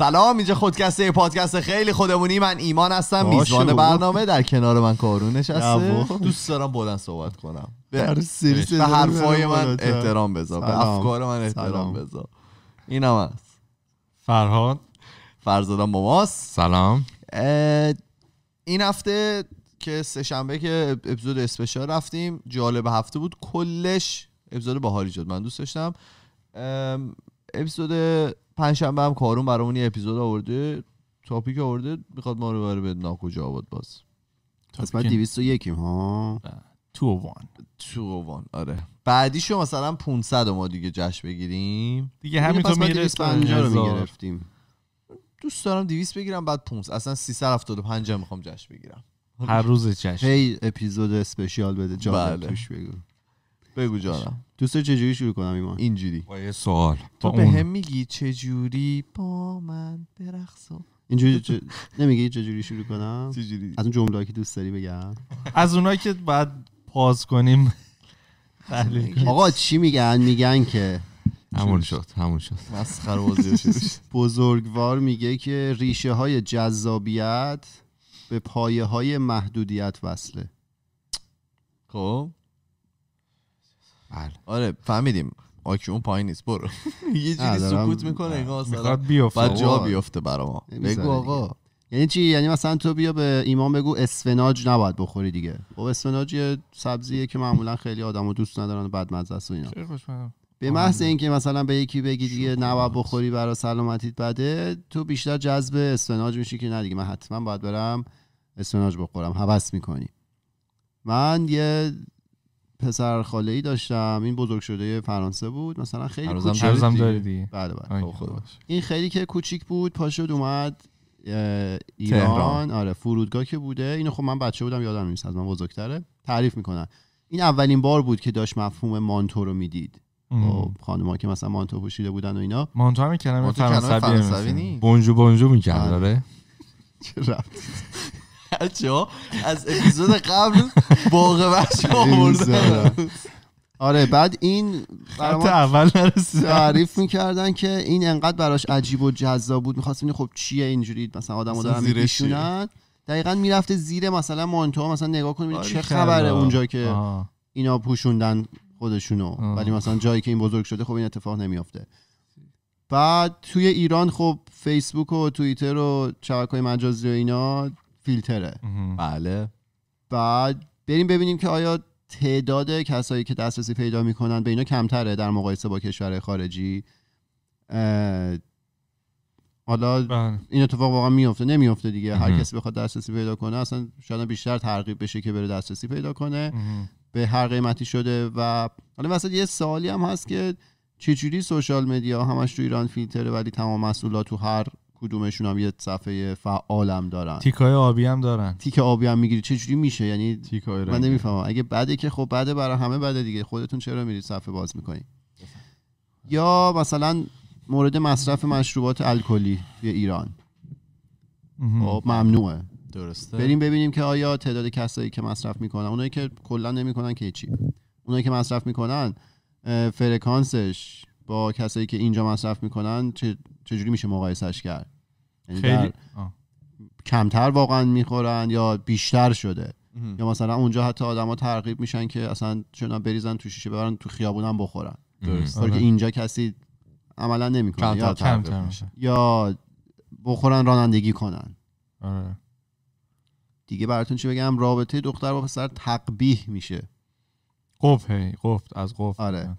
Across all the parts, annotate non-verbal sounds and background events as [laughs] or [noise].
سلام اینجا خودکسته پادکست خیلی خودمونی من ایمان هستم میزبان برنامه در کنار من کارون نشسته دوست دارم بلند صحبت کنم به, به حرفای من احترام بذار به افکار من احترام بذار هم هست فرهاد فرزادان با سلام این هفته که سه شنبه که اپیزود اسپشال رفتیم جالب هفته بود کلش اپیزود باحالی شد من دوست داشتم اپیزود پنجشنبه هم کارون برامون یه اپیزود آورده تاپیک آورده میخواد ما رو بره به ناکجا آباد باز قسمت 201 ها 201 201 آره بعدیشو مثلا 500 ما دیگه جشن بگیریم دیگه همینطور میره 250 رو میگرفتیم دوست دارم 200 بگیرم بعد 500 اصلا 375 میخوام جشن بگیرم هر روز جشن هی اپیزود اسپشیال بده جالب بله. توش بگو بگو جانم دوست چجوری شروع کنم اینجوری با یه سوال تو به هم میگی چجوری با من برقصو اینجوری نمیگی چجوری شروع کنم از اون جمله که دوست داری بگم از اونایی که بعد پاز کنیم بله. [laughs] آقا چی میگن میگن که همون شد همون شد مسخره بازی بزرگوار میگه که ریشه های جذابیت به پایه های محدودیت وصله خب بله آره فهمیدیم آکی اون پایین نیست برو [laughs] یه جوری سکوت میکنه اینا بعد جا بیفته برا ما بگو آقا یعنی چی یعنی مثلا تو بیا به ایمان بگو اسفناج نباید بخوری دیگه خب اسفناج یه سبزیه که معمولا خیلی آدمو دوست ندارن و بدمزه است و اینا به محض آره. اینکه مثلا به یکی بگی دیگه نباید بخوری برای سلامتیت بده تو بیشتر جذب اسفناج میشی که نه دیگه من حتما باید برم اسفناج بخورم حواس میکنی من یه پسر خاله ای داشتم این بزرگ شده فرانسه بود مثلا خیلی کوچیک بود بله بله خب، خب. این خیلی که کوچیک بود پاشد اومد ایران تهران. آره فرودگاه که بوده اینو خب من بچه بودم یادم نیست از من بزرگتره تعریف میکنن این اولین بار بود که داشت مفهوم مانتو رو میدید خب، خانوما که مثلا مانتو پوشیده بودن و اینا مانتو همین کلمه فرانسوی بونجو بونجو میکرد آره چه بچه ها از اپیزود قبل باقه بچه آره بعد این اول نرسید تعریف میکردن که این انقدر براش عجیب و جذاب بود میخواست خب چیه اینجوری مثلا آدمو دارن میشونن دقیقا میرفته زیر مثلا مانتو مثلا نگاه کنید آره، چه خبره اونجا که اینا پوشوندن خودشونو ولی مثلا جایی که این بزرگ شده خب این اتفاق نمیافته بعد توی ایران خب فیسبوک و توییتر و شبکه مجازی و اینا فیلتره بله بعد بریم ببینیم که آیا تعداد کسایی که دسترسی پیدا میکنن به اینا کمتره در مقایسه با کشور خارجی حالا بله. این اتفاق واقعا میفته نمیفته دیگه هر کسی بخواد دسترسی پیدا کنه اصلا شاید بیشتر ترغیب بشه که بره دسترسی پیدا کنه به هر قیمتی شده و حالا مثلا یه سوالی هم هست که چجوری سوشال مدیا همش تو ایران فیلتره ولی تمام مسئولات تو هر کدومشون هم یه صفحه فعالم دارن تیکای آبی هم دارن تیک آبی هم میگیری چه جوری میشه یعنی تیکای من نمیفهمم اگه بده که خب بده برای همه بده دیگه خودتون چرا میرید صفحه باز میکنید یا مثلا مورد مصرف مشروبات الکلی توی ایران خب ممنوعه درسته بریم ببینیم که آیا تعداد کسایی که مصرف میکنن اونایی که کلا نمیکنن که چی اونایی که مصرف میکنن فرکانسش با کسایی که اینجا مصرف میکنن چجوری میشه مقایسش کرد یعنی کمتر واقعا میخورن یا بیشتر شده یا مثلا اونجا حتی آدما ترغیب میشن که اصلا چون بریزن تو شیشه ببرن تو خیابون بخورن درست که آره. اینجا کسی عملا نمیکنه یا کمتر میشه یا بخورن رانندگی کنن آره. دیگه براتون چی بگم رابطه دختر با پسر تقبیح میشه قفه قفت از قفت آره.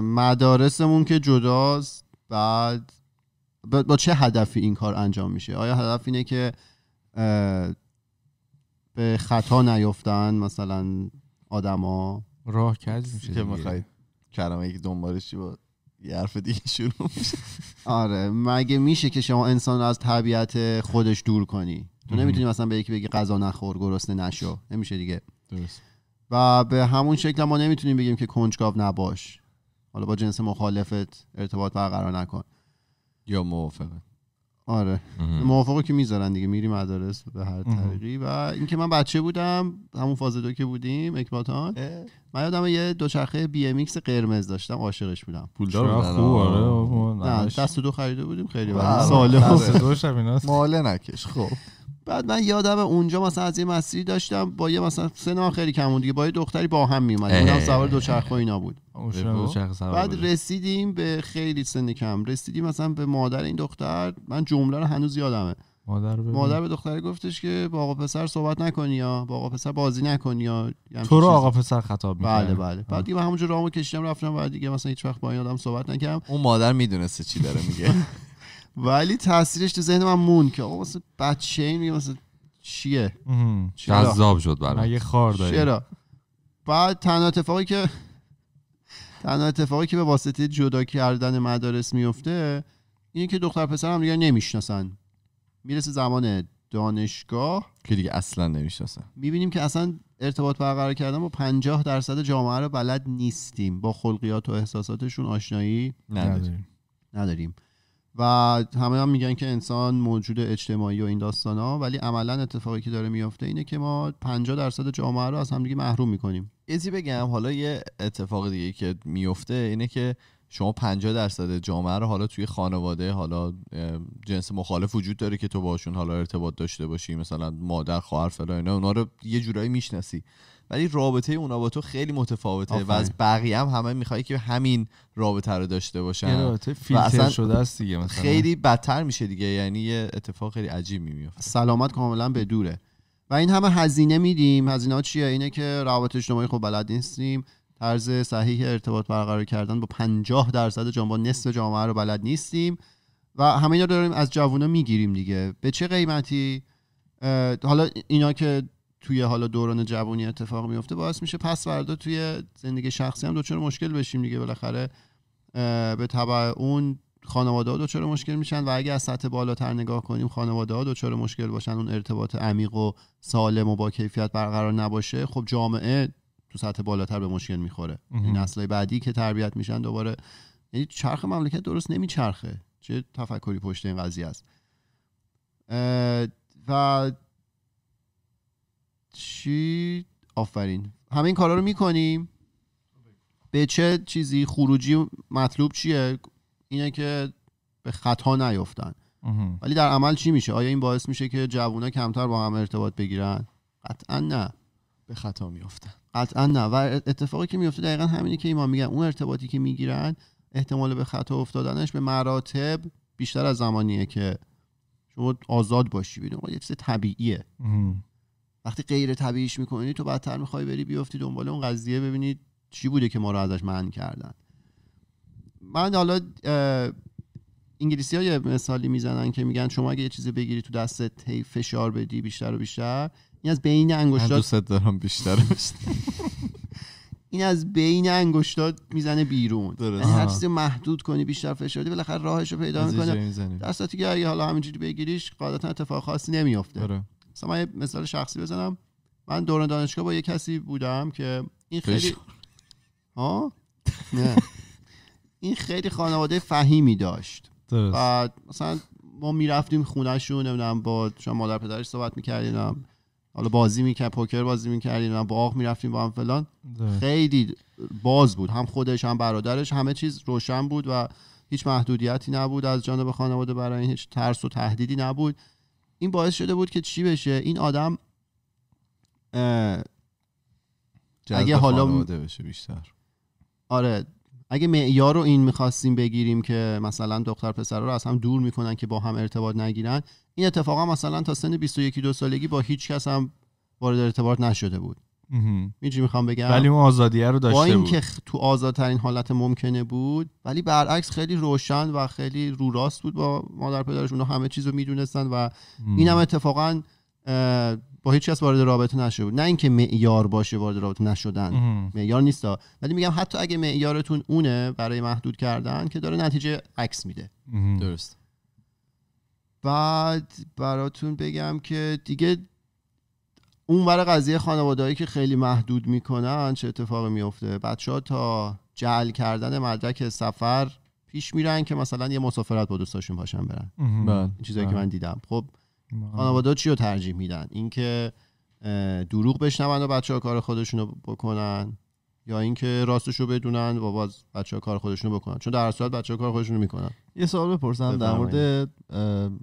مدارسمون که جداست بعد با چه هدفی این کار انجام میشه آیا هدف اینه که به خطا نیفتن مثلا آدما راه کرد میشه که میخواید کلمه یک دنبالش با یه حرف دیگه شروع میشه [laughs] آره مگه میشه که شما انسان رو از طبیعت خودش دور کنی تو نمیتونی مثلا به یکی بگی غذا نخور گرسنه نشو نمیشه دیگه درست و به همون شکل ما نمیتونیم بگیم که کنجکاو نباش حالا با جنس مخالفت ارتباط برقرار نکن یا موافقه آره موافقه که میذارن دیگه میری مدارس به هر طریقی و اینکه من بچه بودم همون فاز دو که بودیم اکباتان من یادم یه دوچرخه بی ام ایکس قرمز داشتم عاشقش بودم پولدار خوب آره دست دو خریده بودیم خیلی ساله ماله نکش خب بعد من یادم اونجا مثلا از یه مسیری داشتم با یه مثلا سنا خیلی کمون دیگه با یه دختری با هم میومد اونم سوار دوچرخه اینا بود بعد رسیدیم به خیلی سن کم رسیدیم مثلا به مادر این دختر من جمله رو هنوز یادمه مادر, مادر به دختری گفتش که با آقا پسر صحبت نکنی یا با آقا پسر بازی نکنی یا تو رو آقا پسر خطاب میکنه بله بله بعد دیگه همونجا راهو کشیدم رفتم بعد دیگه مثلا هیچ وقت با این آدم صحبت نکردم اون مادر میدونسته چی داره میگه [laughs] ولی تاثیرش تو ذهن من مون که آقا واسه بچه این میگه چیه جذاب شد برای مگه خار داری چرا بعد تنها اتفاقی که [laughs] تنها اتفاقی که به واسطه جدا کردن مدارس میفته اینه که دختر پسر هم دیگه نمیشناسن میرسه زمان دانشگاه که دیگه اصلا نمیشناسن میبینیم که اصلا ارتباط برقرار کردن با پنجاه درصد جامعه رو بلد نیستیم با خلقیات و احساساتشون آشنایی نداریم نداریم و همه هم میگن که انسان موجود اجتماعی و این داستان ها ولی عملا اتفاقی که داره میافته اینه که ما 50 درصد جامعه رو از همدیگه محروم میکنیم ازی بگم حالا یه اتفاق دیگه که میفته اینه که شما 50 درصد جامعه رو حالا توی خانواده حالا جنس مخالف وجود داره که تو باشون حالا ارتباط داشته باشی مثلا مادر خواهر فلان اینا اونا رو یه جورایی میشناسی ولی رابطه اونا با تو خیلی متفاوته و از بقیه هم همه میخوای که همین رابطه رو داشته باشن رابطه فیلتر شده است دیگه مثلا. خیلی بدتر میشه دیگه یعنی یه اتفاق خیلی عجیب میفته سلامت کاملا به دوره و این همه هزینه میدیم هزینه ها چیه اینه که روابط اجتماعی خب بلد نیستیم طرز صحیح ارتباط برقرار کردن با 50 درصد جامعه نصف جامعه رو بلد نیستیم و همه اینا داریم از جوونا میگیریم دیگه به چه قیمتی حالا اینا که توی حالا دوران جوانی اتفاق میفته باعث میشه پس فردا توی زندگی شخصی هم دوچار مشکل بشیم دیگه بالاخره به تبع اون خانواده ها دوچار مشکل میشن و اگه از سطح بالاتر نگاه کنیم خانواده ها دوچار مشکل باشن اون ارتباط عمیق و سالم و با کیفیت برقرار نباشه خب جامعه تو سطح بالاتر به مشکل میخوره نسل بعدی که تربیت میشن دوباره یعنی چرخ مملکت درست نمیچرخه چه تفکری پشت این قضیه است و چی آفرین همه این کارا رو میکنیم به چه چیزی خروجی مطلوب چیه اینه که به خطا نیفتن ولی در عمل چی میشه آیا این باعث میشه که جوونا کمتر با هم ارتباط بگیرن قطعا نه به خطا میافتن قطعا نه و اتفاقی که میفته دقیقا همینی که ایمان میگن اون ارتباطی که میگیرن احتمال به خطا افتادنش به مراتب بیشتر از زمانیه که شما آزاد باشی ببین یه طبیعیه وقتی غیر طبیعیش میکنی تو بدتر میخوای بری بیفتی دنبال اون قضیه ببینی چی بوده که ما رو ازش من کردن من حالا انگلیسی ها یه مثالی میزنن که میگن شما اگه یه چیزی بگیری تو دستت هی فشار بدی بیشتر و بیشتر این از بین انگشتات دوست دارم بیشتر [laughs] این از بین انگشتات میزنه بیرون یعنی هر چیزی محدود کنی بیشتر فشار بدی بالاخره راهش رو پیدا میکنه دستاتی که اگه حالا همینجوری بگیریش قاعدتا اتفاق خاصی نمیفته آره. مثلا من مثال شخصی بزنم من دوران دانشگاه با یه کسی بودم که این خیلی ها نه این خیلی خانواده فهیمی داشت بعد مثلا ما میرفتیم خونهشون نمیدونم با شما مادر پدرش صحبت میکردیم حالا بازی میکرد پوکر بازی میکردیم با باغ میرفتیم با هم فلان خیلی باز بود هم خودش هم برادرش همه چیز روشن بود و هیچ محدودیتی نبود از جانب خانواده برای هیچ ترس و تهدیدی نبود این باعث شده بود که چی بشه این آدم اگه حالا بشه بیشتر آره اگه معیار رو این میخواستیم بگیریم که مثلا دختر پسر رو از هم دور میکنن که با هم ارتباط نگیرن این اتفاقا مثلا تا سن 21 دو سالگی با هیچ کس هم وارد ارتباط نشده بود میجی میخوام بگم ولی اون آزادیه رو داشته با این که تو آزادترین حالت ممکنه بود ولی برعکس خیلی روشن و خیلی رو راست بود با مادر پدرش اونا همه چیز رو میدونستن و این هم اتفاقا با هیچ کس وارد رابطه نشده بود نه اینکه معیار باشه وارد رابطه نشدن معیار نیستا ولی میگم حتی اگه معیارتون اونه برای محدود کردن که داره نتیجه عکس میده درست بعد براتون بگم که دیگه برای قضیه خانوادهایی که خیلی محدود میکنن چه اتفاقی میفته بچه ها تا جعل کردن مدرک سفر پیش میرن که مثلا یه مسافرت با دوستاشون باشن برن این بله. چیزایی که بله. من دیدم خب خانواده چی رو ترجیح میدن اینکه دروغ بشنون و بچه ها کار خودشون رو بکنن یا اینکه راستشو بدونن و باز بچه ها کار خودشونو بکنن چون در صورت بچه ها کار خودشونو میکنن یه سوال بپرسم در مورد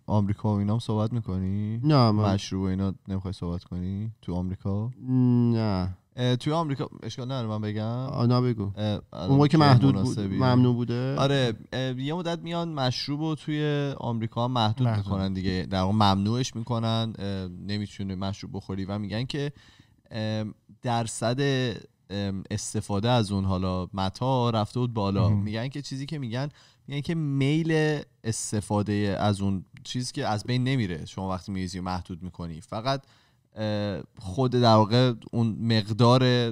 آمریکا و اینا هم صحبت میکنی نه من... مشروع اینا نمیخوای صحبت کنی تو آمریکا نه توی آمریکا اشکال نداره من بگم نه بگو اون که محدود بود ممنوع بوده آره یه مدت میان مشروب رو توی آمریکا محدود, محدود میکنن دیگه در واقع ممنوعش میکنن نمیتونه مشروب بخوری و میگن که درصد استفاده از اون حالا متا رفته بود بالا میگن که چیزی که میگن میگن که میل استفاده از اون چیزی که از بین نمیره شما وقتی میریزی محدود میکنی فقط خود در واقع اون مقدار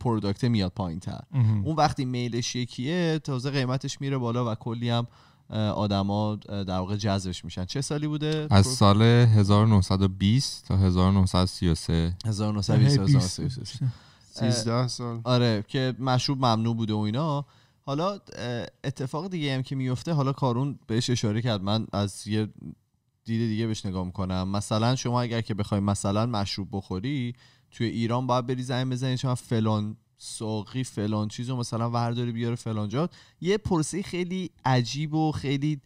پروداکت میاد پایین تر اون وقتی میلش شکیه تازه قیمتش میره بالا و کلی هم آدما در واقع جذبش میشن چه سالی بوده از سال 1920 تا 1933 1920 13 سال آره که مشروب ممنوع بوده و اینا حالا اتفاق دیگه هم که میفته حالا کارون بهش اشاره کرد من از یه دیده دیگه بهش نگاه میکنم مثلا شما اگر که بخوای مثلا مشروب بخوری توی ایران باید بری زنگ بزنی شما فلان ساقی فلان چیز و مثلا ورداری بیاره فلان جا یه پرسی خیلی عجیب و خیلی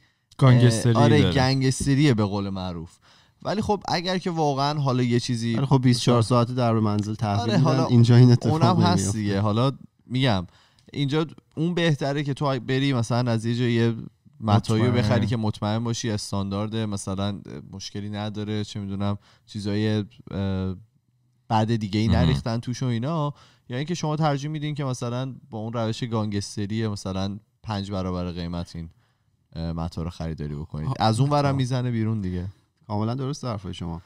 آره گنگستریه به قول معروف ولی خب اگر که واقعا حالا یه چیزی ولی خب 24 ساعته در منزل تحویل آره حالا اینجا این اتفاق اونم هست دیگه حالا میگم اینجا اون بهتره که تو بری مثلا از یه جای متایو بخری که مطمئن باشی استاندارد مثلا مشکلی نداره چه میدونم چیزای بعد دیگه ای نریختن توش و اینا یا یعنی اینکه شما ترجیح میدین که مثلا با اون روش گانگستری مثلا پنج برابر قیمت این متا رو خریداری بکنید از اون ورم میزنه بیرون دیگه کاملا درست حرفای شما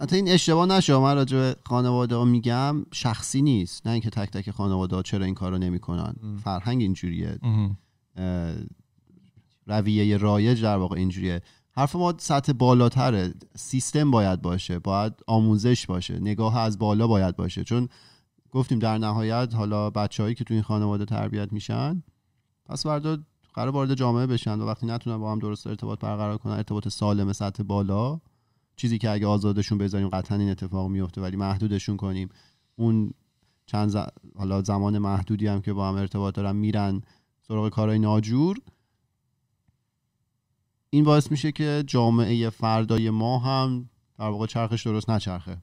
حتی این اشتباه نشه من راجع به خانواده ها میگم شخصی نیست نه اینکه تک تک خانواده ها چرا این کارو نمیکنن فرهنگ اینجوریه رویه رایج در واقع اینجوریه حرف ما سطح بالاتره سیستم باید باشه باید آموزش باشه نگاه از بالا باید باشه چون گفتیم در نهایت حالا بچههایی که تو این خانواده تربیت میشن پس بردا برای وارد جامعه بشن و وقتی نتونن با هم درست ارتباط برقرار کنن ارتباط سالم سطح بالا چیزی که اگه آزادشون بذاریم قطعا این اتفاق میفته ولی محدودشون کنیم اون چند حالا زمان محدودی هم که با هم ارتباط دارن میرن سراغ کارهای ناجور این باعث میشه که جامعه فردای ما هم در واقع چرخش درست نچرخه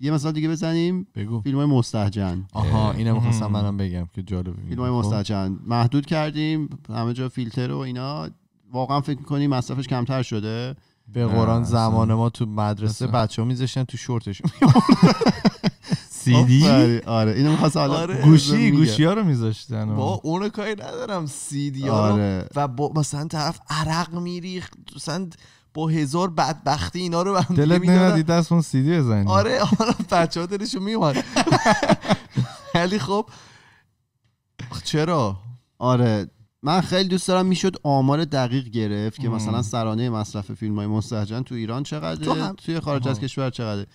یه مثال دیگه بزنیم بگو فیلم های مستحجن آها اینو میخواستم منم بگم که جالب فیلم های مستحجن محدود کردیم همه جا فیلتر و اینا واقعا فکر میکنی مصرفش کمتر شده به قرآن زمان ما تو مدرسه بچه ها میذاشتن تو شورتش سیدی آره اینو حالا آره. گوشی گوشی ها رو میذاشتن با اون کاری ندارم سیدی آره. و با مثلا طرف عرق میریخت مثلا با هزار بدبختی اینا رو به دلت نمیدید دست اون دی بزنی آره آره بچه ها دلشون میومد [laughs] ولی خب چرا آره من خیلی دوست دارم میشد آمار دقیق گرفت که مثلا سرانه مصرف فیلم های مستحجن تو ایران چقدر تو توی خارج از کشور چقدره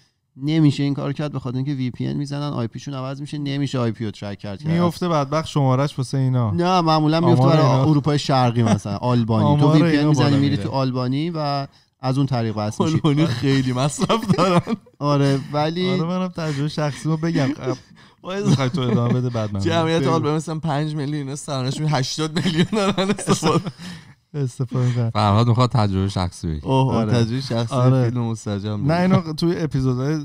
نمیشه این کار کرد بخاطر اینکه وی پی میزنن آی شون عوض میشه نمیشه آی پی رو ترک کرد میفته بدبخت شمارش واسه اینا نه معمولا میفته برای اروپای شرقی مثلا [laughs] آلبانی تو وی پی میزنی میری تو آلبانی و از اون طریق واسه آلبانی خیلی مصرف دارن آره ولی آره منم تجربه شخصی رو بگم [laughs] خب، میخوای تو ادامه بده بعد من جمعیت آلبانی مثلا 5 میلیون سرانش 80 میلیون دارن استفاده [laughs] استفاده کرد فرهاد میخواد تجربه شخصی بگه اوه آره. تجربه شخصی آره. فیلم نه اینو توی اپیزودهای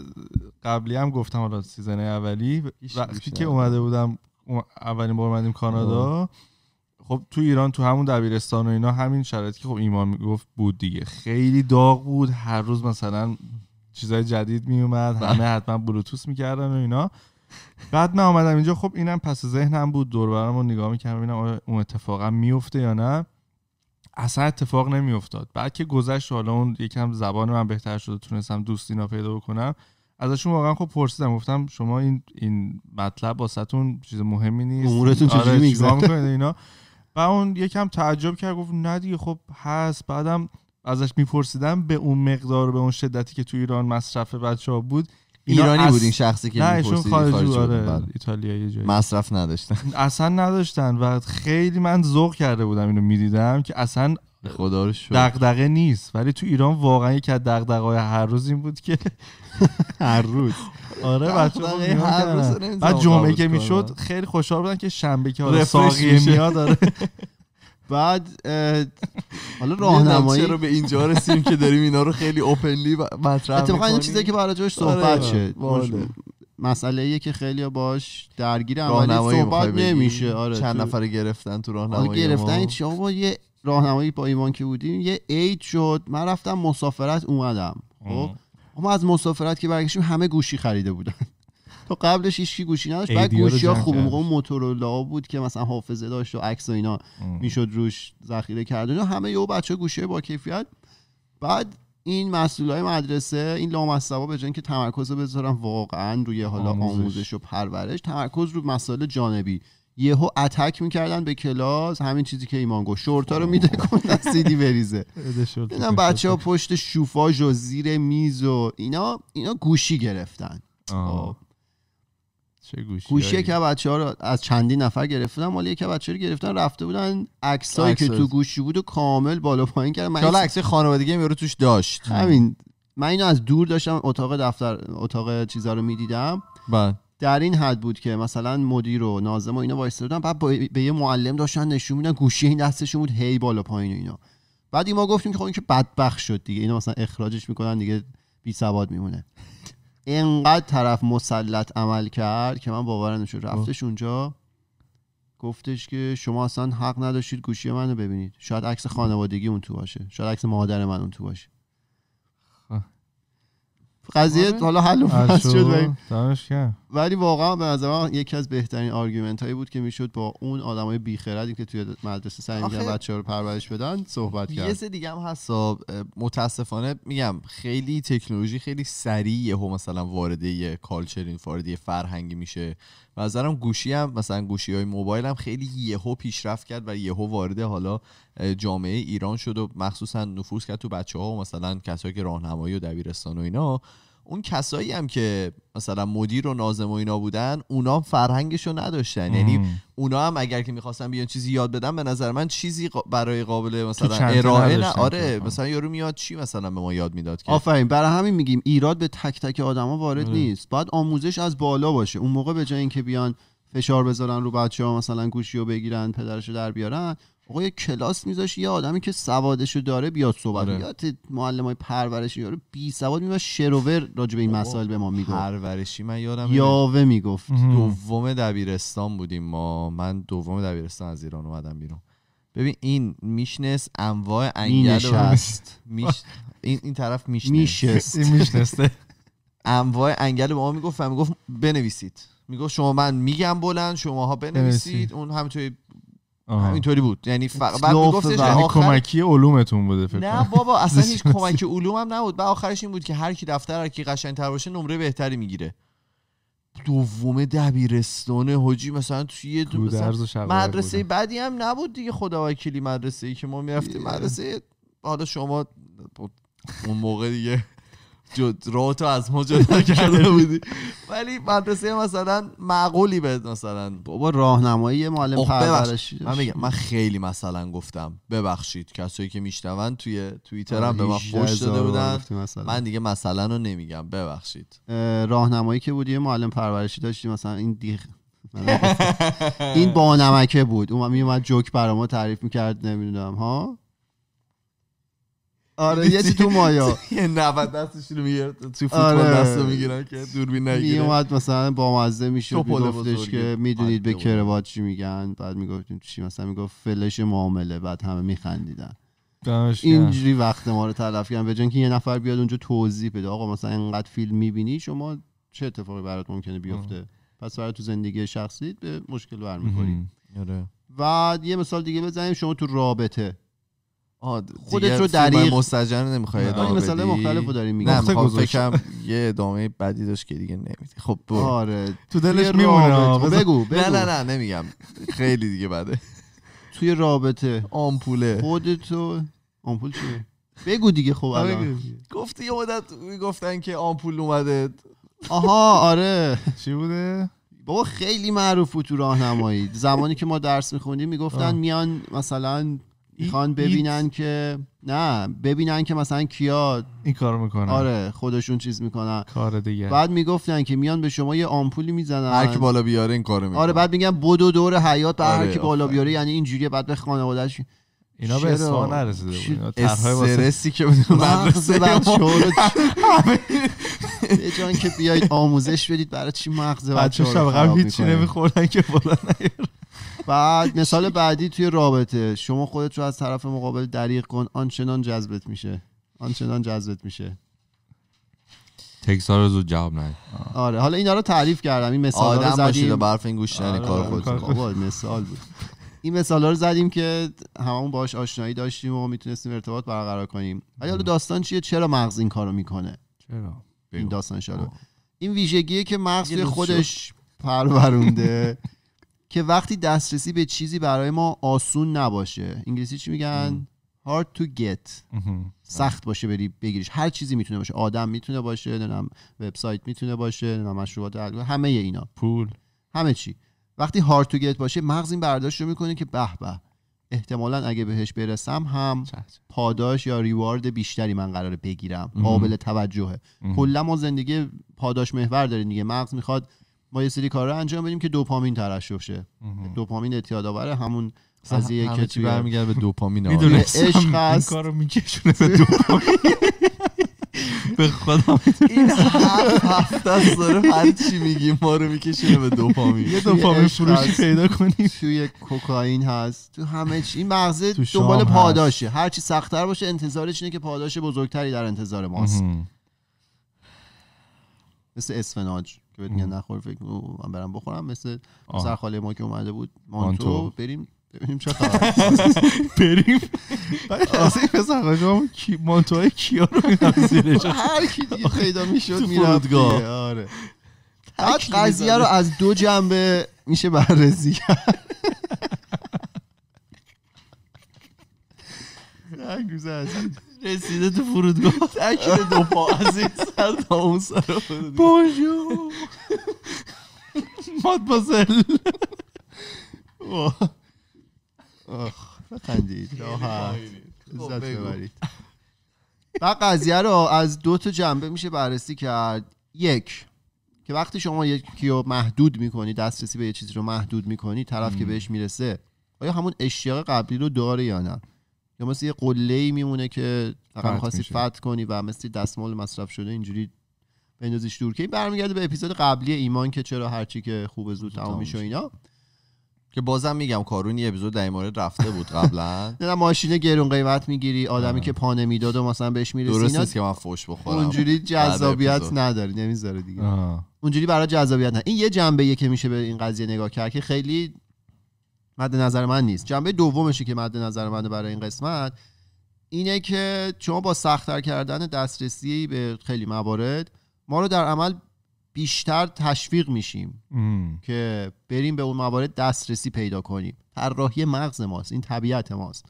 قبلی هم گفتم حالا سیزن اولی وقتی که اومده بودم اولین بار اومدیم کانادا خب تو ایران تو همون دبیرستان و اینا همین شرایطی که خب ایمان میگفت بود دیگه خیلی داغ بود هر روز مثلا چیزای جدید میومد بله. همه حتما بلوتوس میکردن و اینا بعد من آمدم اینجا خب اینم پس ذهنم بود دور برم نگاه میکردم ببینم اون اتفاقا میفته یا نه اصلا اتفاق نمیافتاد بعد که گذشت حالا اون یکم زبان من بهتر شده تونستم دوستینا پیدا بکنم ازشون واقعا خب پرسیدم گفتم شما این این مطلب واسهتون چیز مهمی نیست امورتون چجوری آره، اینا و اون یکم تعجب کرد گفت نه دیگه خب هست بعدم ازش میپرسیدم به اون مقدار به اون شدتی که تو ایران مصرف بچه ها بود ایرانی بود این شخصی که نه ایشون آره ایتالیایی جایی مصرف نداشتن [laughs] اصلا نداشتن و خیلی من ذوق کرده بودم اینو میدیدم که اصلا خدا رو دغدغه نیست ولی تو ایران واقعا یکی از دغدغه‌های هر روز این بود که [laughs] هر روز آره بچه‌ها بعد جمعه که میشد خیلی خوشحال بودن که شنبه که ساقیه میاد داره. [laughs] بعد حالا [laughs] راهنمایی چرا به اینجا رسیدیم که داریم اینا رو خیلی اوپنلی مطرح اتفاقا این چیزی که برای جوش آره، صحبت شد مسئله ایه که خیلی باش درگیر عملی صحبت نمیشه آره چند نفر گرفتن تو راهنمایی آره، گرفتن چی یه راهنمایی با ایمان که بودیم یه اید شد من رفتم مسافرت اومدم خب اما از مسافرت که برگشتیم همه گوشی خریده بودن تو قبلش هیچ گوشی نداشت بعد گوشی ها خوب موقع موتورولا بود که مثلا حافظه داشت و عکس و اینا میشد روش ذخیره کرد و همه یهو بچه گوشی با کیفیت بعد این مسئولای مدرسه این لامصبا به جن که تمرکز رو بذارن واقعا روی حالا آموزش. آموزش و پرورش تمرکز رو مسائل جانبی یهو اتک میکردن به کلاس همین چیزی که ایمان گفت شورتا رو میده کن سیدی بریزه دیدم بچه ها پشت شوفاژ و زیر میز و اینا اینا گوشی گرفتن خب. چه گوشی گوشی که بچه ها رو از چندین نفر گرفتن مال یک بچه رو گرفتن رفته بودن عکسایی که تو گوشی بود و کامل بالا پایین کردن من حالا عکس خانوادگی یارو توش داشت همین من اینو از دور داشتم اتاق دفتر اتاق چیزا رو میدیدم بله در این حد بود که مثلا مدیر و ناظم و اینا وایساده بودن بعد به یه معلم داشتن نشون میدن گوشی این دستشون بود هی بالا پایین و اینا بعد ما گفتیم که خب این که بدبخ شد دیگه اینا مثلا اخراجش میکنن دیگه بی سواد میمونه اینقدر طرف مسلط عمل کرد که من باور نشد رفتش اونجا گفتش که شما اصلا حق نداشتید گوشی منو ببینید شاید عکس خانوادگی اون تو باشه شاید عکس مادر من اون تو باشه قضیه آره. حالا حل ولی واقعا به نظر من یکی از بهترین آرگومنت هایی بود که میشد با اون آدمای بیخردی که توی مدرسه سعی بچه بچه‌ها رو پرورش بدن صحبت کرد یه دیگه هم هست متاسفانه میگم خیلی تکنولوژی خیلی سریع هم مثلا وارد یه کالچرین وارد فرهنگی میشه و نظرم گوشی هم مثلا گوشی های موبایل هم خیلی یهو پیشرفت کرد و یهو وارد حالا جامعه ایران شد و مخصوصا نفوذ کرد تو بچه ها و مثلا کسایی که راهنمایی و دبیرستان و اینا اون کسایی هم که مثلا مدیر و نازم و اینا بودن اونا فرهنگش رو نداشتن یعنی اونا هم اگر که میخواستن بیان چیزی یاد بدن به نظر من چیزی برای قابل مثلا ارائه نه آره مثلا یارو میاد چی مثلا به ما یاد میداد که آفرین برای همین میگیم ایراد به تک تک آدما وارد آره. نیست باید آموزش از بالا باشه اون موقع به جای اینکه بیان فشار بذارن رو بچه ها مثلا گوشی رو بگیرن پدرش رو در بیارن آقا کلاس میذاشی یه آدمی که سوادشو داره بیاد صحبت آره. یاد معلم های پرورشی یارو بی سواد شرور شروور راجب این مسائل به ما میگفت پرورشی من یادم یاوه میگفت دوم دبیرستان بودیم ما من دوم دبیرستان از ایران اومدم بیرون ببین این میشنس انواع انگل هست این این طرف میشنست میشست این میشنسته انواع انگل به ما میگفت و میگفت بنویسید میگفت شما من میگم بلند شماها بنویسید اون همینطوری اینطوری بود یعنی فقط بعد میگفتش یعنی کمکی علومتون بوده فکر نه بابا اصلا [laughs] هیچ کمک علومم نبود بعد آخرش این بود که هر کی دفتر هر کی قشنگتر باشه نمره بهتری میگیره دوم دبیرستان هجی. مثلا توی یه مدرسه بعدی هم نبود دیگه خداوکیلی مدرسه ای که ما میرفتیم مدرسه حالا شما اون موقع دیگه جد تو از ما جدا [laughs] کرده بودی ولی مدرسه مثلا معقولی به مثلا بابا راهنمایی معلم پرورشی من میگم من خیلی مثلا گفتم ببخشید کسایی که میشتون توی توییتر هم به من فوش داده بودن من دیگه مثلا رو نمیگم ببخشید راهنمایی که بودی معلم پرورشی داشتی مثلا این دیخ [laughs] این با نمکه بود اون میومد جوک برای ما تعریف میکرد نمیدونم ها آره یه چی تو مایا [laughs] یه 90 دستش رو میگرد توی فوتبال آره. رو میگیرن که دوربین نگیره میومد مثلا با مزه میشد میگفتش که میدونید به آره، کروات چی میگن بعد میگفتیم چی مثلا میگفت فلش معامله بعد همه میخندیدن اینجوری وقت ما رو تلف کردن به که یه نفر بیاد اونجا توضیح بده آقا مثلا اینقدر فیلم میبینی شما چه اتفاقی برات ممکنه بیفته پس برای تو زندگی شخصیت به مشکل برمیخوری و آره. یه مثال دیگه بزنیم شما تو رابطه خودت رو دریغ مستجر نمیخوای ادامه بدی مثلا مختلفو داریم میگم نه فکرم یه ادامه بدی داشت که دیگه نمیدی خب برو آره تو دلش میمونه بگو خب، بگو نه نه نه نمیگم خیلی دیگه بده توی رابطه آمپوله خودتو آمپول چیه بگو دیگه خب آره، الان گفتی یه مدت میگفتن که آمپول اومده آها آره چی بوده بابا خیلی معروف بود تو راهنمایی زمانی که ما درس میخوندیم میگفتن میان مثلا میخوان ببینن که نه ببینن که مثلا کیا این کارو میکنن آره خودشون چیز میکنن کار دیگه بعد میگفتن که میان به شما یه آمپولی میزنن هر کی بالا بیاره این کارو میکنه آره بعد میگن بدو دور حیات آره هر کی بالا بیاره یعنی اینجوریه بعد به خانوادهش اینا به اصفهان نرسیده بود استرسی که مدرسه بچه‌ها جان که بیاید آموزش بدید برای چی مغز بچه‌ها شب قبل هیچی نمیخوردن که بالا نیاره بعد مثال بعدی توی رابطه شما خودت رو از طرف مقابل دریغ کن آنچنان جذبت میشه آنچنان جذبت میشه تکسار زود جواب نده آره حالا اینا رو تعریف کردم این مثال آدم باشید برف این گوش آره کار آره، خود مثال بود این مثال رو زدیم که هممون باش آشنایی داشتیم و میتونستیم ارتباط برقرار کنیم ولی حالا داستان چیه چرا مغز این کارو میکنه چرا این داستان شده این ویژگیه که مغز خودش پرورونده [laughs] که وقتی دسترسی به چیزی برای ما آسون نباشه انگلیسی چی میگن hard to get سخت باشه بری بگیریش هر چیزی میتونه باشه آدم میتونه باشه نمیدونم وبسایت میتونه باشه نمیدونم مشروبات همه اینا پول همه چی وقتی hard تو get باشه مغز این برداشت رو میکنه که به به احتمالا اگه بهش برسم هم پاداش یا ریوارد بیشتری من قراره بگیرم قابل توجهه کلا ما زندگی پاداش محور داریم دیگه مغز میخواد ما یه سری کار رو انجام بدیم که دوپامین ترشح شه دوپامین اعتیاد آور همون قضیه که توی برمیگرده به دوپامین عشق هست کارو میکشونه به دوپامین [laughs] به خدا این هفت هفته داره هر چی میگی ما رو میکشونه به دوپامین یه دوپامین فروشی پیدا کنیم توی کوکائین هست تو همه چی این مغزه دنبال پاداشه هر چی سختتر باشه انتظارش اینه که پاداش بزرگتری در انتظار ماست مثل اسفناج که بهت میگن نخور فکر من برم بخورم مثل سر خاله ما که اومده بود مانتو بریم ببینیم چه [laughs] خبر بریم این پسر خاله ما کی مانتوهای کیا رو میدم زیرش [laughs] هر کی دیگه پیدا میشد میرفت آره قضیه رو از دو جنبه میشه بررسی کرد گوزه [laughs] رسیده تو فرودگاه تکل دو پا از این سر تا اون سر بونجو مادمازل بازل بخندید راحت خب، عزت ببرید و قضیه رو از دو تا جنبه میشه بررسی کرد یک که وقتی شما یکی رو محدود میکنی دسترسی به یه چیزی رو محدود میکنی طرف که بهش میرسه آیا همون اشتیاق قبلی رو داره یا نه یا مثل یه قله ای میمونه که فقط خواستی فت کنی و مثل دستمال مصرف شده اینجوری بندازیش دور که این برمیگرده به اپیزود قبلی ایمان که چرا هرچی که خوب زود تمام میشه اینا که بازم میگم کارون یه اپیزود در مورد رفته بود قبلا [laughs] نه ماشین گرون قیمت میگیری آدمی که پانه میداد و مثلا بهش میرسی درست است که من فوش بخورم اونجوری جذابیت نداری نمیذاره دیگه اونجوری برای جذابیت نه این یه جنبه که میشه به این قضیه نگاه کرد که خیلی مد نظر من نیست جنبه دومشی که مد نظر برای این قسمت اینه که شما با سختتر کردن دسترسی به خیلی موارد ما رو در عمل بیشتر تشویق میشیم که بریم به اون موارد دسترسی پیدا کنیم طراحی مغز ماست این طبیعت ماست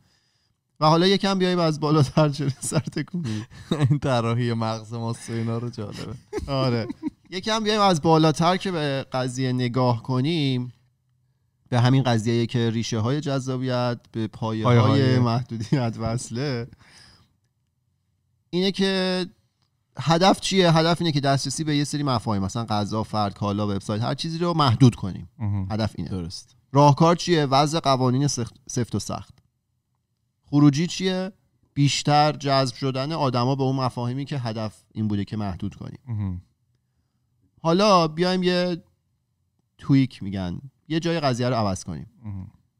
و حالا یکم بیایم از بالاتر چه سر تکون [laughs] این طراحی مغز ماست و اینا رو جالبه آره یکم بیایم از بالاتر که به قضیه نگاه کنیم به همین قضیه که ریشه های جذابیت به پایه, های, محدودیت وصله اینه که هدف چیه هدف اینه که دسترسی به یه سری مفاهیم مثلا غذا فرد کالا وبسایت هر چیزی رو محدود کنیم هدف اینه درست راهکار چیه وضع قوانین سفت و سخت خروجی چیه بیشتر جذب شدن آدما به اون مفاهیمی که هدف این بوده که محدود کنیم حالا بیایم یه تویک میگن یه جای قضیه رو عوض کنیم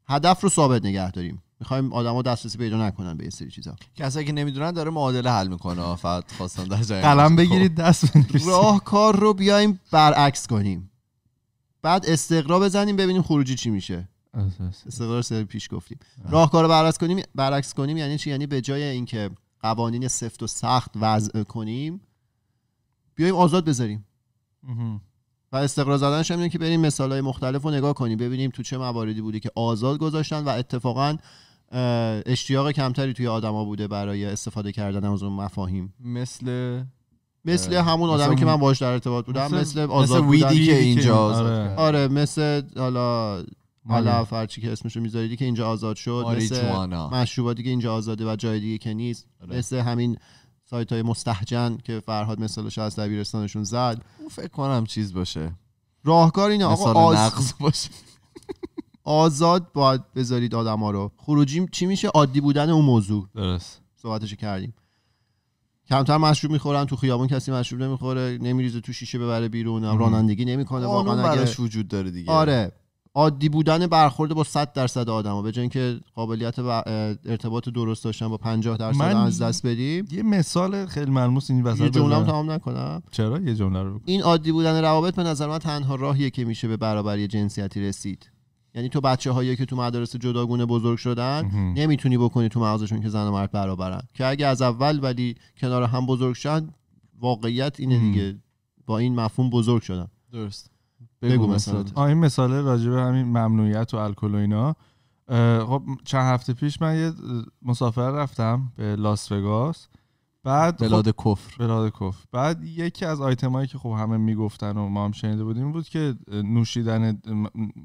هدف رو ثابت نگه داریم میخوایم آدما دسترسی پیدا نکنن به یه سری چیزا کسایی که نمیدونن داره معادله حل میکنه فقط خواستم در جای قلم بگیرید خب. دست راه کار رو بیایم برعکس کنیم بعد استقرا بزنیم ببینیم خروجی چی میشه استقرار سر پیش گفتیم راهکار رو برعکس کنیم برعکس کنیم یعنی چی یعنی به جای اینکه قوانین سفت و سخت وضع کنیم بیایم آزاد بذاریم و استقرار زدنش هم که بریم مثالهای مختلف رو نگاه کنیم ببینیم تو چه مواردی بوده که آزاد گذاشتن و اتفاقا اشتیاق کمتری توی آدما بوده برای استفاده کردن از اون مفاهیم مثل مثل همون آدمی مثل... که من باش در ارتباط بودم مثل, آزاد ویدی که اینجا آره. آره مثل حالا حالا فرچی آره. که اسمشو میذاریدی که اینجا آزاد شد مثل مشروباتی که اینجا آزاده و جای دیگه که نیست آره. مثل همین سایت های مستحجن که فرهاد مثالش از دبیرستانشون زد اون فکر کنم چیز باشه راهکار اینه آقا آز... باشه [laughs] آزاد باید بذارید آدما رو خروجی چی میشه عادی بودن اون موضوع درست صحبتش کردیم کمتر مشروب میخورن تو خیابون کسی مشروب نمیخوره نمیریزه تو شیشه ببره بیرون رانندگی نمیکنه واقعا براش وجود داره دیگه آره عادی بودن برخورد با 100 درصد آدما به جای اینکه قابلیت و ارتباط درست داشتن با 50 درصد از دست بدیم یه مثال خیلی ملموس این وسط یه جمله تمام نکنم چرا یه جمله رو این عادی بودن روابط به نظر من تنها راهیه که میشه به برابری جنسیتی رسید یعنی تو بچه هایی که تو مدارس جداگونه بزرگ شدن نمیتونی بکنی تو مغزشون که زن و مرد برابرن که اگه از اول ولی کنار هم بزرگ شدن واقعیت اینه دیگه با این مفهوم بزرگ شدن درست بگو, مثلا آه این مثاله راجبه همین ممنوعیت و الکل و اینا خب چند هفته پیش من یه مسافر رفتم به لاس وگاس بعد خب بلاد کفر بلاد کفر بعد یکی از هایی که خب همه میگفتن و ما هم شنیده بودیم بود که نوشیدن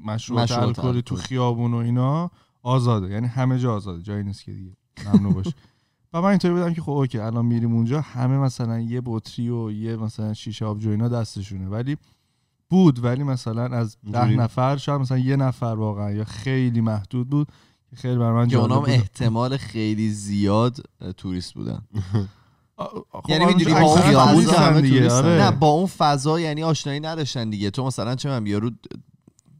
مشروبات الکلی تو خیابون و اینا آزاده یعنی همه جا آزاده جایی نیست که دیگه ممنوع باشه [laughs] و من اینطوری بودم که خب اوکی الان میریم اونجا همه مثلا یه بطری و یه مثلا شیشه آب دستشونه ولی بود ولی مثلا از ده نفر شاید مثلا یه نفر واقعا یا خیلی محدود بود که خیلی بر من جالب بود. احتمال خیلی زیاد توریست بودن [laughs] خب، یعنی آره، میدونی آره، با اون آره. نه با اون فضا یعنی آشنایی نداشتن دیگه تو مثلا چه من یارو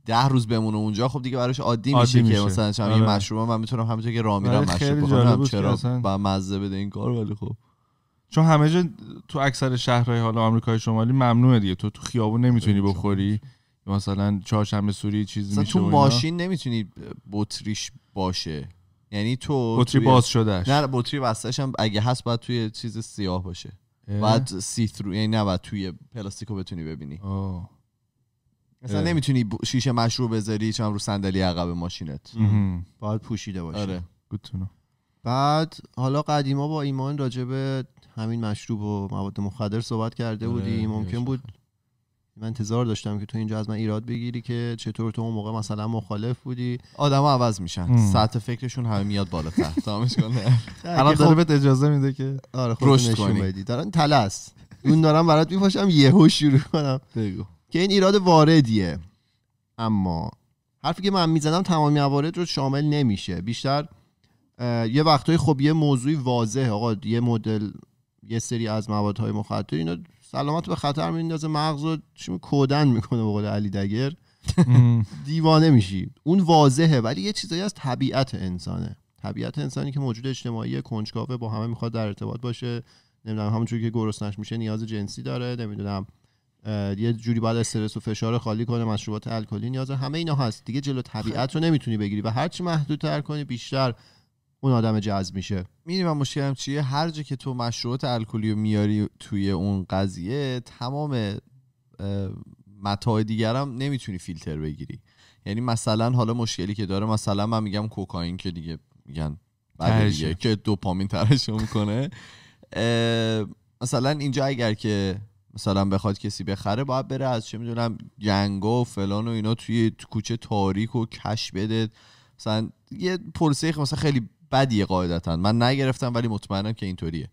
ده روز بمونه اونجا خب دیگه براش عادی, میشه, که مثلا چه یه مشروبم من میتونم همینطور که رامیرم مشروب چرا با مزه بده این کار ولی خب چون همه جا تو اکثر شهرهای حالا آمریکای شمالی ممنوعه دیگه تو تو خیابون نمیتونی بخوری مثلا چهارشنبه سوری چیز میشه تو ماشین نمیتونی بطریش باشه یعنی تو بطری باز شدهش نه بطری بستش هم اگه هست باید توی چیز سیاه باشه بعد سی ثرو یعنی نه باید توی پلاستیکو بتونی ببینی مثلا نمیتونی شیشه مشروع بذاری چون رو صندلی عقب ماشینت باید پوشیده باشه آره بعد حالا قدیما با ایمان راجبه همین مشروب و مواد مخدر صحبت کرده آره، بودی ممکن بود من انتظار داشتم که تو اینجا از من ایراد بگیری که چطور تو اون موقع مثلا مخالف بودی آدم عوض میشن ساعت فکرشون همه میاد بالاتر [laughs] تامش کنه خب- الان داره بهت اجازه میده که آره خب، رشد کنی دارن اون دارم برات میپاشم یهو شروع کنم بگو که این ایراد واردیه اما حرفی که من میزنم تمامی موارد رو شامل نمیشه بیشتر یه وقتهای خب یه موضوعی واضح آقا یه مدل یه سری از موادهای مخدر اینا سلامت به خطر میندازه مغز رو کودن میکنه به قول علی دگر [laughs] دیوانه میشی اون واضحه ولی یه چیزایی از طبیعت انسانه طبیعت انسانی که موجود اجتماعی کنجکاوه با همه میخواد در ارتباط باشه نمیدونم همونجوری که گرسنش میشه نیاز جنسی داره نمیدونم یه جوری بعد استرس و فشار خالی کنه مشروبات الکلی نیاز همه اینا هست دیگه جلو طبیعت رو نمیتونی بگیری و هرچی محدودتر کنی بیشتر اون آدم جذب میشه میدونی من مشکلم چیه هر جا که تو مشروعات الکلی رو میاری توی اون قضیه تمام متاع دیگرم نمیتونی فیلتر بگیری یعنی مثلا حالا مشکلی که داره مثلا من میگم کوکائین که دیگه میگن بله دیگه که دوپامین ترشو میکنه مثلا اینجا اگر که مثلا بخواد کسی بخره باید بره از چه میدونم جنگا و فلان و اینا توی کوچه تاریک و کش بده مثلا یه پرسه مثلا خیلی بدیه قاعدتا من نگرفتم ولی مطمئنم که اینطوریه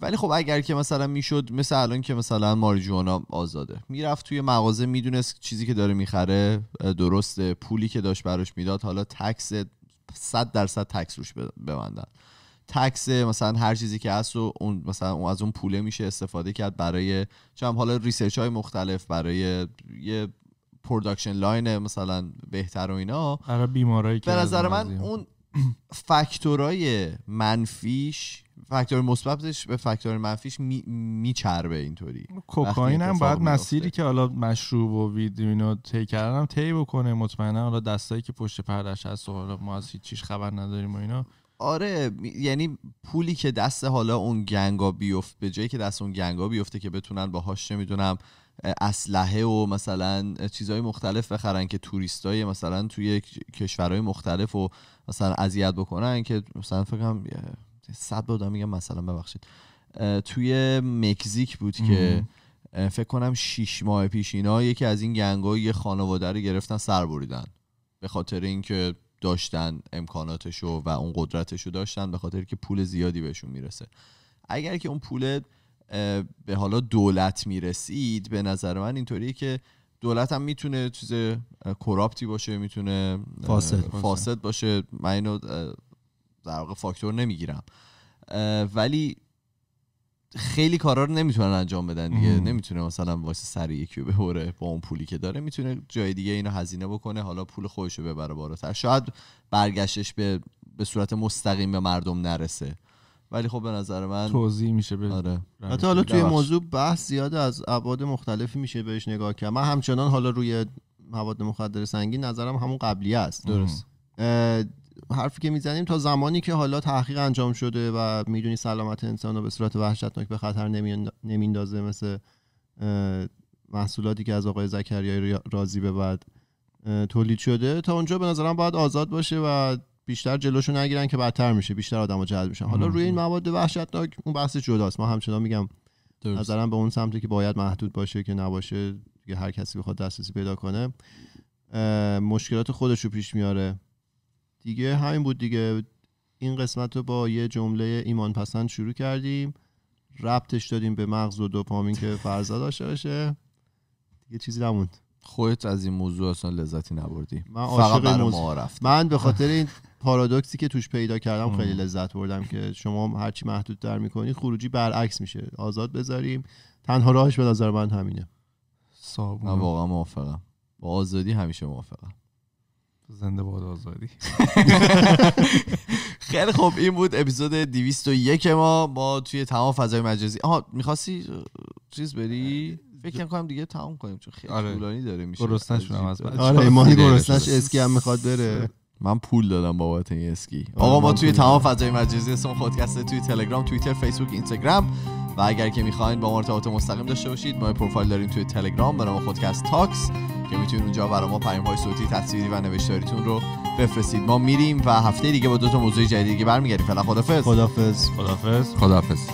ولی خب اگر که مثلا میشد مثل الان که مثلا ماریجوانا آزاده میرفت توی مغازه میدونست چیزی که داره میخره درست پولی که داشت براش میداد حالا تکس 100 درصد تکس روش ببندن تکس مثلا هر چیزی که هست و اون مثلا از اون پوله میشه استفاده کرد برای چم حالا ریسرچ های مختلف برای یه پروداکشن لاین مثلا بهتر و اینا برای که به نظر من اون فکتورای منفیش فاکتور مثبتش به فاکتور منفیش میچربه می اینطوری کوکائین هم باید مسیری که حالا مشروب و ویدیو طی کردم، طی بکنه مطمئنا حالا دستایی که پشت پردش هست و حالا ما از هیچ خبر نداریم و اینا آره یعنی پولی که دست حالا اون گنگا بیفت به جایی که دست اون گنگا بیفته که بتونن باهاش هاش میدونم اسلحه و مثلا چیزهای مختلف بخرن که توریستای مثلا توی کشورهای مختلف و مثلا اذیت بکنن که مثلا فکر صد آدم میگم مثلا ببخشید توی مکزیک بود که فکر کنم شیش ماه پیش اینا یکی از این گنگا یه خانواده رو گرفتن سر بریدن به خاطر اینکه داشتن امکاناتشو و اون قدرتشو داشتن به خاطر که پول زیادی بهشون میرسه اگر که اون پول به حالا دولت میرسید به نظر من اینطوریه که دولت هم میتونه چیز کراپتی باشه میتونه فاسد, باشه من اینو در واقع فاکتور نمیگیرم ولی خیلی کارا رو نمیتونن انجام بدن دیگه نمیتونه مثلا واسه سر یکی ببره با اون پولی که داره میتونه جای دیگه اینو هزینه بکنه حالا پول خودش رو ببره بالاتر شاید برگشتش به به صورت مستقیم به مردم نرسه ولی خب به نظر من توضیح میشه به آره حتی حالا توی موضوع بحث زیاد از ابعاد مختلفی میشه بهش نگاه کرد من همچنان حالا روی مواد مخدر سنگین نظرم همون قبلی است درست حرفی که میزنیم تا زمانی که حالا تحقیق انجام شده و میدونی سلامت انسان رو به صورت وحشتناک به خطر نمیندازه مثل محصولاتی که از آقای زکریای راضی به بعد تولید شده تا اونجا به نظرم باید آزاد باشه و بیشتر جلوشو نگیرن که بدتر میشه بیشتر آدمو جذب میشن حالا روی این مواد وحشتناک اون بحث جداست ما همچنان میگم درست. نظرم به اون سمتی که باید محدود باشه که نباشه دیگه هر کسی بخواد دسترسی پیدا کنه مشکلات خودش رو پیش میاره دیگه همین بود دیگه این قسمت رو با یه جمله ایمان پسند شروع کردیم ربطش دادیم به مغز و دوپامین که فرضا داشته باشه دیگه چیزی نموند خودت از این موضوع اصلا لذتی نبردی من عاشق موضوع من به خاطر این [laughs] پارادوکسی که توش پیدا کردم خیلی لذت بردم که شما هرچی محدود در میکنی خروجی برعکس میشه آزاد بذاریم تنها راهش به نظر من همینه صابون من واقعا موافقم با آزادی همیشه موافقم زنده باد آزادی [laughs] خیلی خوب این بود اپیزود 201 ما با توی تمام فضای مجازی آها میخواستی چیز بری فکر کنم دیگه تمام کنیم چون خیلی آره. طولانی داره میشه از بعد آره ایمانی گرسنه‌ش اسکی هم میخواد بره من پول دادم بابت این اسکی آره، آقا ما توی تمام فضای مجازی اسم پادکست توی تلگرام توییتر فیسبوک اینستاگرام و اگر که میخواین با ما ارتباط مستقیم داشته باشید ما پروفایل داریم توی تلگرام به نام خودکست تاکس که میتونید اونجا برای ما پیام های صوتی تصویری و نوشتاریتون رو بفرستید ما میریم و هفته دیگه با دو تا موضوع جدید دیگه برمیگردیم فعلا خدافظ خدافظ خدافظ خدافظ